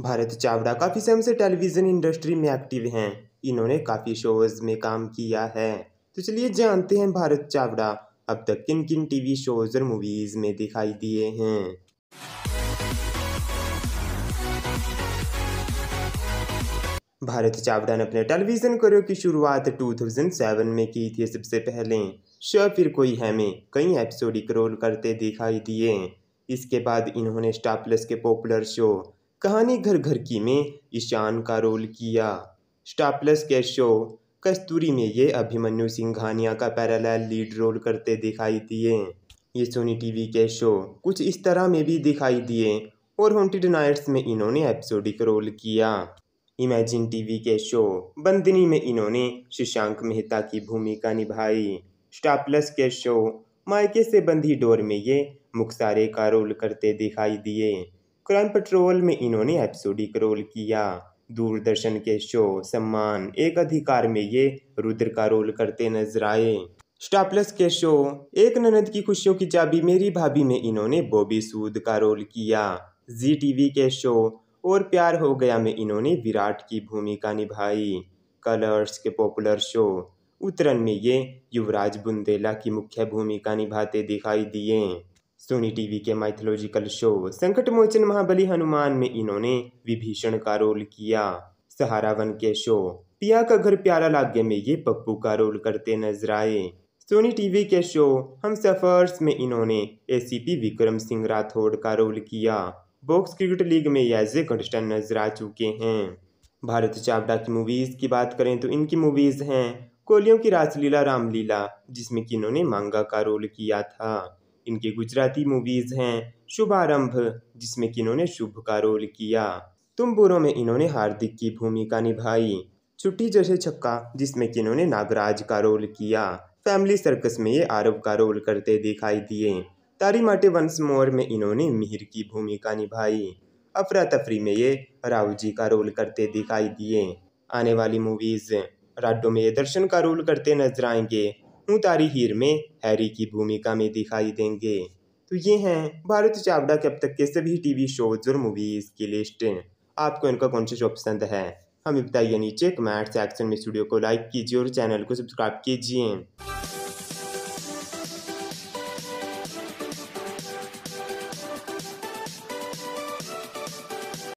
भारत चावड़ा काफ़ी समय से टेलीविज़न इंडस्ट्री में एक्टिव हैं इन्होंने काफ़ी शोज़ में काम किया है तो चलिए जानते हैं भारत चावड़ा अब तक किन किन टीवी शोज़ और मूवीज़ में दिखाई दिए हैं भारत चावड़ा ने अपने टेलीविज़न करियर की शुरुआत 2007 में की थी सबसे पहले शो फिर कोई है में कई एपिसोडिक रोल करते दिखाई दिए इसके बाद इन्होंने स्टार प्लस के पॉपुलर शो कहानी घर घर की में ईशान का रोल किया स्टापलेस के शो कस्तूरी में ये अभिमन्यु सिंघानिया का पैरेलल लीड रोल करते दिखाई दिए ये सोनी टीवी के शो कुछ इस तरह में भी दिखाई दिए और हॉन्टेड नाइट्स में इन्होंने एपिसोडिक रोल किया इमेजिन टीवी के शो बंदनी में इन्होंने शशांक मेहता की भूमिका निभाई स्टापलेस के शो मायके से बंधी डोर में ये मुखसारे का रोल करते दिखाई दिए क्राइम पेट्रोल में इन्होंने एपिसोडिक रोल किया दूरदर्शन के शो सम्मान एक अधिकार में ये रुद्र का रोल करते नजर आए स्टापलस के शो एक ननद की खुशियों की चाबी मेरी भाभी में इन्होंने बॉबी सूद का रोल किया जी टीवी के शो और प्यार हो गया में इन्होंने विराट की भूमिका निभाई कलर्स के पॉपुलर शो उतरन में ये युवराज बुंदेला की मुख्य भूमिका निभाते दिखाई दिए सोनी टीवी के माइथोलॉजिकल शो संकट मोचन महाबली हनुमान में इन्होंने विभीषण का रोल किया सहारा वन के शो पिया का घर प्यारा लागे में ये पप्पू का रोल करते नजर आए सोनी टीवी के शो हम सफर्स में इन्होंने एसीपी विक्रम सिंह राठौड़ का रोल किया बॉक्स क्रिकेट लीग में एज ए नजर आ चुके हैं भारत चावड़ा की मूवीज की बात करें तो इनकी मूवीज हैं कोलियों की रासलीला रामलीला जिसमें कि इन्होंने मांगा का रोल किया था इनके गुजराती मूवीज़ हैं शुभारंभ जिसमें कि इन्होंने शुभ का रोल किया तुम तुम्बुरों में इन्होंने हार्दिक की भूमिका निभाई छुट्टी जैसे छक्का जिसमें कि इन्होंने नागराज का रोल किया फैमिली सर्कस में ये आरव का रोल करते दिखाई दिए तारी माटे वंस मोर में इन्होंने मिहिर की भूमिका निभाई अफरा तफरी में ये राव जी का रोल करते दिखाई दिए आने वाली मूवीज़ राडो में ये दर्शन का रोल करते नजर आएंगे उतारी हीर में हैरी की भूमिका में दिखाई देंगे तो ये हैं भारत चावड़ा के अब तक के सभी टीवी शोज और मूवीज़ की लिस्ट आपको इनका कौन सा शो पसंद है हमें बताइए नीचे कमेंट सेक्शन में स्टूडियो को लाइक कीजिए और चैनल को सब्सक्राइब कीजिए